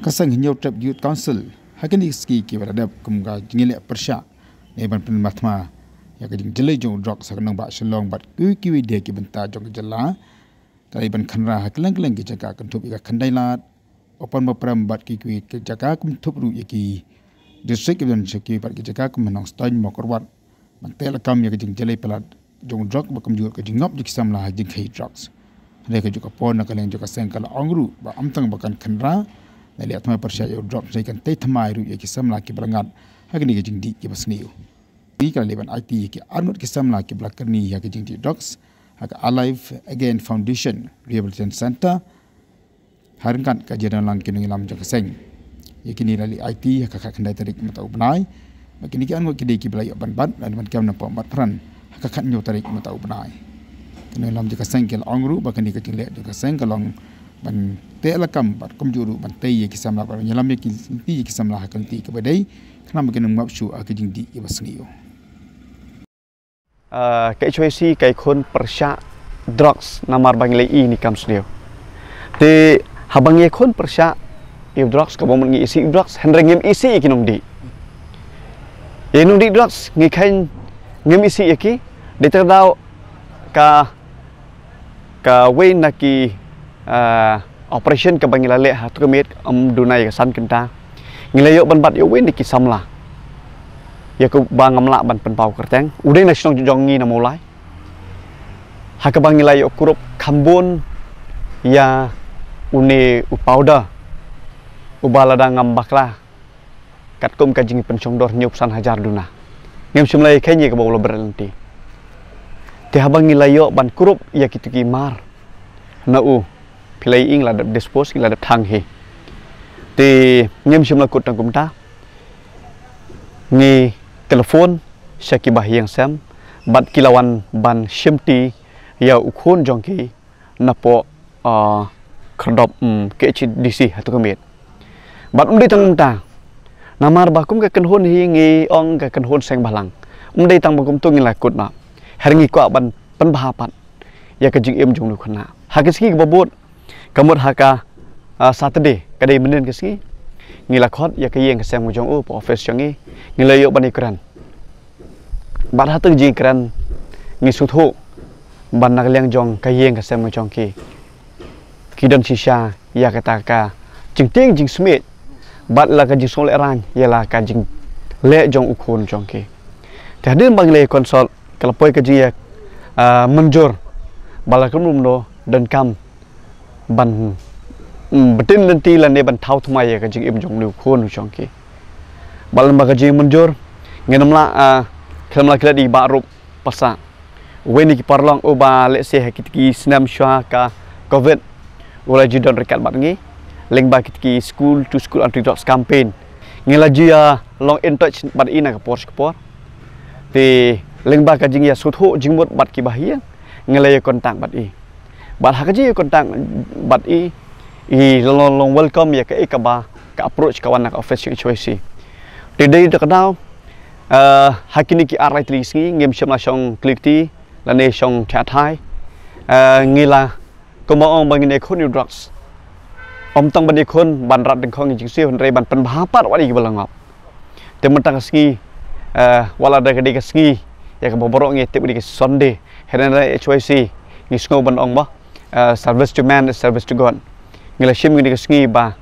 kasang hinyo trap youth council hakini ski ya, ki radap kumga jingle persha neban pin mathma ya ka jing jile jong drug sakang ba shlong bat ku ki wi de ki banta jong jala tai ban khanra hakleng leng ki jaka kan thup ka khandai la open ma pram bat ki ki jaka kum thup ru yaki district ki jong ki bat ki jaka kum nong stain mo korwat ban tel kam ya ka jing jile palat jong drug ba kum jur ka jing ngop jiksam la jing khai drugs ne ka juk pon na ka leng juk sang ka angru ba amtang ba kan khanra nali atma persia yo drop sai kan tei thma iru ye ki samla ki brangat hak ni ge jing di ki bas ni yo ni kan leban it ye ki arnot ki samla ki blakar ni ya ki jing di docs hak alive again foundation rehabilitation center harin kan ka jeran lang ki ni lam jak sen. ye ki ni lali it ya ka khak khandai tarik mata ubnai ki ni ki arnot ki de ki blai ban ban lan man kam na pom bat ran ka khak nyu tarik mata ubnai ki ni lam jak seng ki angru ba ki ni ki le jak ban te la kom juru ban te ye kisam la ban nyalam ye kin ti ye kisam la ha kan ti ke ba dai kana ma kenung a ke ding di ye bas ngi yo a ke ah, choi si kai khon persha drugs namar bang le i ni kam sdeo te habang ye khon persha ye drugs ka bomun ngi isi drugs hendre ngem isi ye kinung di ye nong di drugs ngi khain ngem isi ye ki de terdau ka ka wen na ki Uh, operation ke bangi lalek ha tu kemit am dunai ke san kenta ngile yo banbat yo win dikisam lah ya ku bang am ban pen pau kerteng udeng na sinong jong ngi na mulai ha ke bangi lai kurup kambun ya uni u pauda u balada ngam bakla kat kum ka jing pen chong dor nyup san hajar duna ngem simlai ke nyi ke bolo berhenti te ha bangi ban kurup ya kitu ki mar na u playing là đập dispose, là đập thăng hì thì nghiêm xung là cột trong cũng ta nghi telephone sẽ kỳ bà hiền xem bạn kỳ là one bạn xem ti giờ ukhôn trong kỳ nạp bộ ờ, khẩn đọc kệ chi DC hay tôi không biết bạn ông đi thằng ta nam mà bà cũng cái cần hôn hi nghi ông cái cần hôn sang bà lăng ông đi thằng bà cũng tôi nghe là cột mà hãy ngày qua bạn pan bà bạn ya kajing em jong lu khana hakis ki babot kamut haka ah, Saturday kadai menin ke sini ngila khot ya kayeng ke sem jong u oh, po office jong ngila yo bani kran bar hatu ji kran ngi suthu ban nak leng jong kayeng ke sem jong ki kidam sisha ya kata ka jing ting jing smit bat la ka jing sole ran ya la ka jing le jong u jong ki tehdin bang le konsol kalapoi ka ji ya ah, menjur balakum do dan kam บันบัดินลันตีลันเนบันเท้าทุมาเยกจิงเอ็มจงลิวคนหุ่นช่องกีบัลลังบักจิงมันจูร์เงินมลาเอ่อเขมลาเคลดีบารุปภาษาเวนิกิปาร์ลองอุบาเลเซฮกิตกีสนามชัวกาโควิดวลาจีดอนริกัดบัดงี้เล็งบักกิตกีสคูลทูสคูลอันทริกดอสแคมเปญเงินลาจีอาลองอินทัชบัดอินักปอร์ชกปอร์ที่เล็งบักกิจิงยาสุดหุ่นจิงบดบัดกิบาฮีเงินลาเยคอนแทคบัดอี bal hakaji ko tang bat i i long long welcome ya ke ka ba ka approach kawan nak office yang choice si today de kena eh hakini ki arai tri sing ngem sham song klik ti la ne song chat hai eh ngila ko mo ong bang ne khun ni drugs om tang ban ne khun ban rat ding khong jing si hon rei ban pan ba pat wa ni ki balang op te mo tang sing eh, wala de ke de ke sing ya ke boborong ye te bu de ke sonde hena na choice ni sngo ban ong ba Uh, service to man service to god ngila shim ngi ngi ba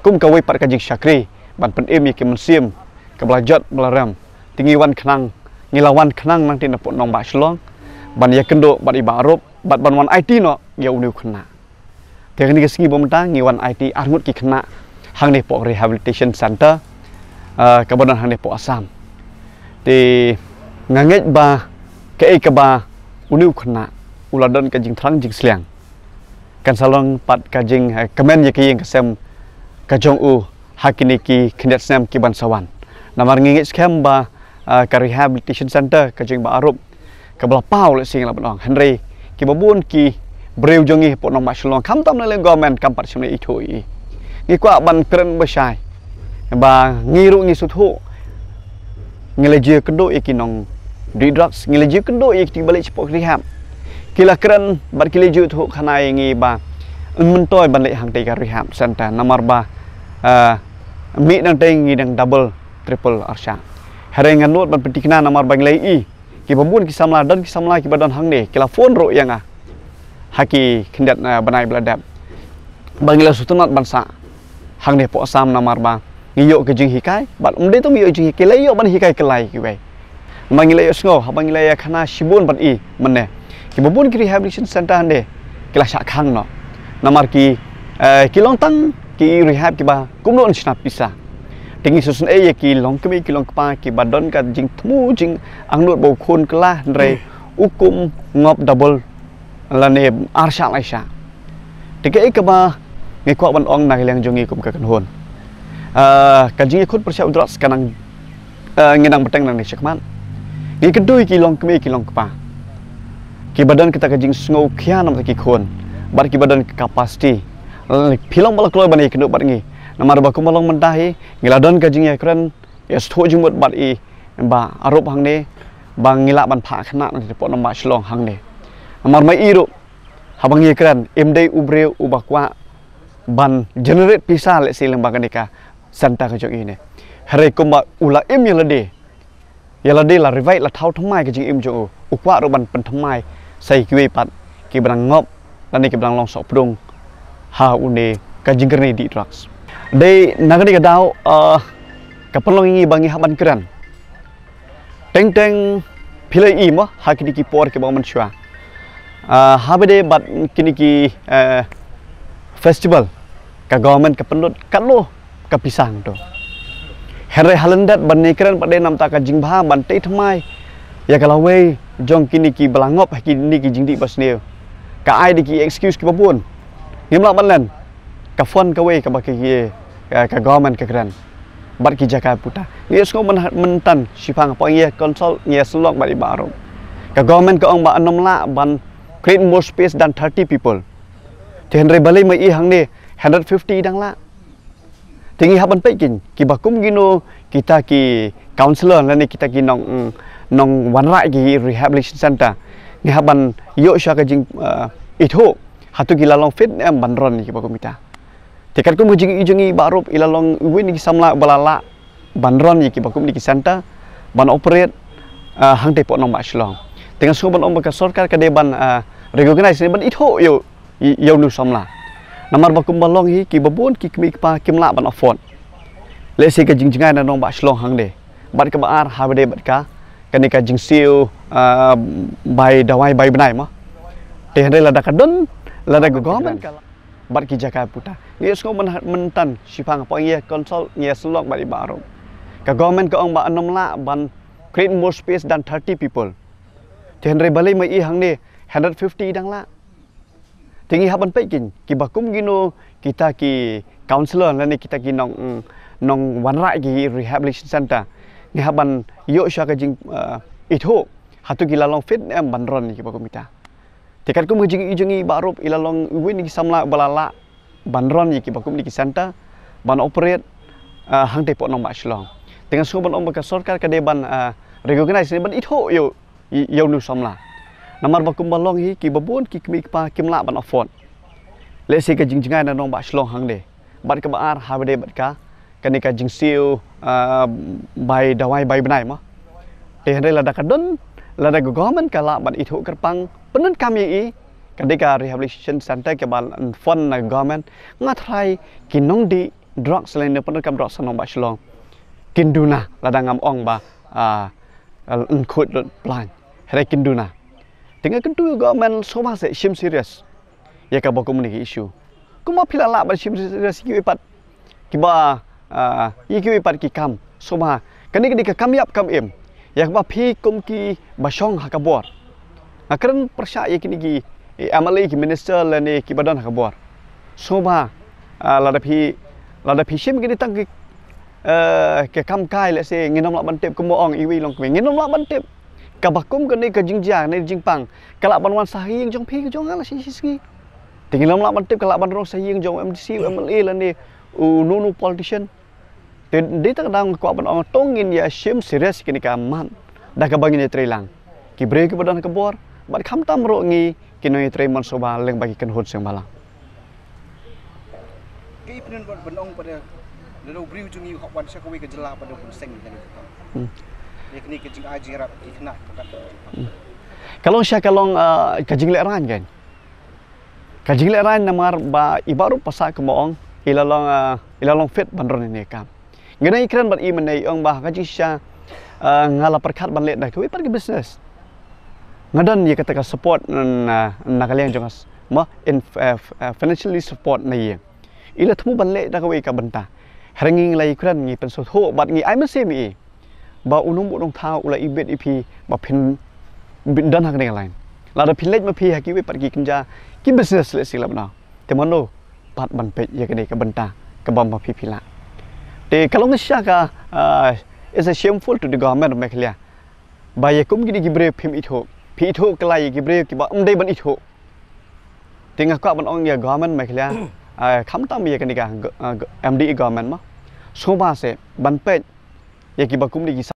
kum ka wi pat ka jik shakri ban pen im ki mensiem ka belajot melaram tingi wan kenang ngila wan kenang nang tin pon nong ba shlong ban ya kendo ban iba arab bat ban wan it no ya uniu kena te ngi ngi bo menta ngi wan it arngut ki kena hang ne po rehabilitation center uh, ka bonan hang ne po asam te ngangit ba ke ba uniu kena uladon kajing terang jing seliang kan salong pat kajing eh, kemen yaki yang kesem kajong u hakini ki kenyat sem ki bansawan namar ngingit sekem ba uh, rehabilitation center kajing ba arup ka bala pau le sing labon ang henry ki babun ki breu jongi po nong ma shlong kam tam le gomen kam par shmei ithoi ngi kwa ban kren besai ba ngiru ngi sutho ngi le je kedo di drugs ngi le je balik cepok rehab กิลครันบัดกิลิจุดหุกนายงีบาอมันต้อยบันเลงหังตีการริฮัมสันตานมารบามีดังเตงีดังดับเบิลทริปเปิลอร์ชาเฮรงันนวดบันปิกนานมารบังเลอีกิบบุญกิสัมลาดันกิสัมลากิบดันหังเนกิลาฟอนโรยังอะฮักกีขินดัดบันไอบลัดเดบบังเลสุตุนัดบันสะหังเนปอซามนมารบางิโยกิจิงฮิกายบัดอุมเดตุมิโยจิงฮิกายเลยโยบันฮิกายกิไลกิเวมังเลยสงอบังเลยขนาชิบุญบันอีมันเน่ ki bobon ki rehabilitation center hande ki la sak khang no namar ki eh, ki long tang ki rehab ki ba kumlo on sna pisa ting susun e ye ki long ki ki long pa ki ba don ka jing thmu jing ang nut bo khun kla re ukum ngop double la ne ar sha la sha tike e ka ba ngai kwa ban ong na hilang jong e kum ka kan hon eh ka jing e khut persa udras kanang eh ngenang beteng nang ne chakman ni kedui ki long ki long pa kibadan kita kajing sungau kian nama tiki kun bar kibadan ke kapasti lalu pilang balak loy bani kenduk bar ngi nama ada baku malang mentahi ngiladan kajing ya keren ya setuh jumut bar i ba arup hang ni ba ngilak ban pak kena nanti dipok nama shlong hang ni nama ada iru habang ya keren imdai ubre ubakwa ban generate pisah si lembaga ni ka. santa kajok ini hari kumba ula im yang ledeh yang ledeh lah revite lah tau temai kajing im jauh ukwa ruban pen saya kui pat kibrang ngop dan kibrang long sok prung ha unde kajing kerni di trucks de nagari kadau uh, eh, ka perlong ingi bangi haban keran teng teng pile i mo ha kini ki por ke bang man chua eh, ha be bat kini ki eh, festival ka government ka pendut kan lo ka pisang to Hari halendat bernikiran pada nam tak kajing bahan bantai temai. Ya kalau weh, jong kini ki belangop kini ki jingdi bas ni ka ai di ki excuse ki babun ngemlak banlan ka fon ka we ka baki ki ka government ka gran bar ki jaka puta ni es mentan sipang pa ye konsol ye sulok bari baro ka government ka ong ba anom la ban create more space than 30 people te henre balai mai hang ni 150 dang la tingi haban pekin ki bakum gino kita ki counselor lani kita ki nong mm, nong wanrai gi rehabilitation center ni haban yo sha ka jing uh, itho hatu gi lalong fit ban ron ni ba kumita tekan ku mujing ijungi barup ilalong win gi samla balala ron ni ki ba kum kan ni center ban operate uh, hang te po nong machlong dengan sungguh ban ombak sorkar ka de ban uh, recognize ni ban itho yo yo nu samla namar ba kum balong hi ki babun ki kmi pa kimla ban afon lesi ka jingjingan nong machlong hang de bad ka ba ar habade bad ka กันในการจิงซิวใบดาวไอใบไม้มาเทนได้ระดับกระดุนระดับกูก็มันกันบัดกิจการพุทธะนี่สกมันมันตันชิฟังพอเยคอนโซลเยสลอกบัดบารมกับก็มันก็องบ้านนมละบันคริ more space than 30 people เทนได้บัลีมาอีหังนี่150ดังละทิ้งให้บันไปกินกิบักุมกินูกิตากีคอนโซลแล้วนี่กิตากีน้องน้องวันไรกี rehabilitation center ni haban yo sha ka jing uh, itho hatu gila long fit em banron ni ba kumita tekan ku mujing ijungi barup ilalong win ni samla balala banron ni ki ba kum ni ki santa ban operate uh, hang te pon ma shlong Tengah sungguh ban ombak sorkar ka de ban uh, recognize ni ban itho yo yo nu samla namar ba kum balong hi ki babun ki kmi pa kimla ban afon le se ka jing jingai na nong ba shlong hang de ban ka ba ar ha ba de ba ka kanika jing siu bay dawai bay benai mah. Teh hari lada kadun, lada government kala bat itu kerpang penun kami i. Kadika rehabilitation center kebal fund na government ngatrai kinong di drug selain ne penun kam drug sanong ba shlong. Kinduna lada ngam ong ba unkut lut plan. Hari kinduna. Tengah kentu government semua se sim serious. Ya kabo komuniki isu. Kuma pilala ba sim serious ki ipat. Kiba uh, iki wipad ki kam soma kani kani ka kam yap kam im yak ba phi kum ki ba shong ha ka bor ah, eh, a prasha yak ni gi amali ki minister la ni ki badan ha ka bor soma ah, la da phi la da phi shim gi tang ki eh, ke kam kai le se nginom la bantep ku mo ong iwi long ku nginom la bantep ka ba kum ka ni ka jing jang ni jing pang ka la ban wan sa hi jong phi jong ala ha si si si tinglam la bantep ka la ban jom sa mdc mla la ni u politician di di terdang kuat pun orang tongin ya sim serius kini kaman dah kebangin ya terilang. Kibri kepada nak kebor, bat kam tam rongi kini ya terimon so baleng bagi kenhut siang balang. Kini pun buat orang pada lalu beri ujung ni kuat saya kui kejelah pada pun seng kini. Ya hmm. kini kejeng ajarap ikhna. Hmm. Kalau saya kalau uh, kajing leran kan, kajing leheran nama ba ibaru pasak kemong ilalong uh, ilalong fit bandron ini kan. Ya ngi nai kran bat i manai ong ba kaji sha eh, ngala perkat ban le dai kwi par business ngadan ye support nak na kalian jong as ma eh, eh, financially support na ila thmu ban le kui kwi ka banta hringing lai kran ngi pen so tho bat ngi i ma ba unum bu dong thau ulai ibet ipi ba pin ma phin dan hak ngai lain Lada da phin le ma phi ha ki wi par ki kinja ki business le sik la na pat ban pe ye kene ka banta ka bam ma phi te eh, kalong sha ka ah, is a shameful to the government of meghalaya ba ye kum gi gi bre phim itho phi itho klai gi bre ki ba um dei ban itho tinga ka ban ong ya government meghalaya ah, kham tam ye ya kani ka ah, government ma so ba se ban pe ye ya ki ba kum gi